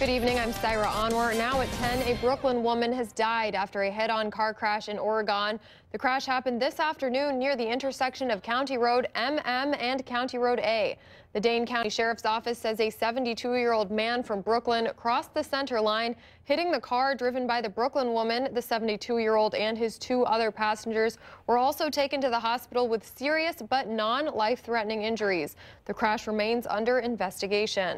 Good evening, I'm Syra Onwer. Now at 10, a Brooklyn woman has died after a head-on car crash in Oregon. The crash happened this afternoon near the intersection of County Road MM and County Road A. The Dane County Sheriff's Office says a 72-year-old man from Brooklyn crossed the center line, hitting the car driven by the Brooklyn woman. The 72-year-old and his two other passengers were also taken to the hospital with serious but non-life-threatening injuries. The crash remains under investigation.